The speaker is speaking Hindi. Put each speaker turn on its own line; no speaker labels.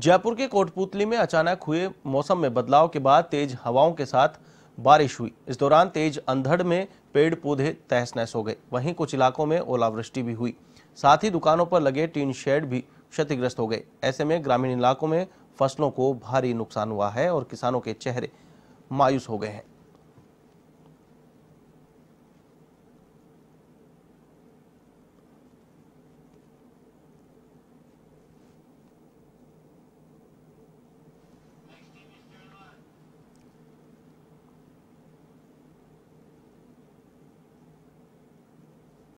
जयपुर के कोटपुतली में अचानक हुए मौसम में बदलाव के बाद तेज हवाओं के साथ बारिश हुई इस दौरान तेज अंधड़ में पेड़ पौधे तहस नहस हो गए वहीं कुछ इलाकों में ओलावृष्टि भी हुई साथ ही दुकानों पर लगे टीन शेड भी क्षतिग्रस्त हो गए ऐसे में ग्रामीण इलाकों में फसलों को भारी नुकसान हुआ है और किसानों के चेहरे मायूस हो गए हैं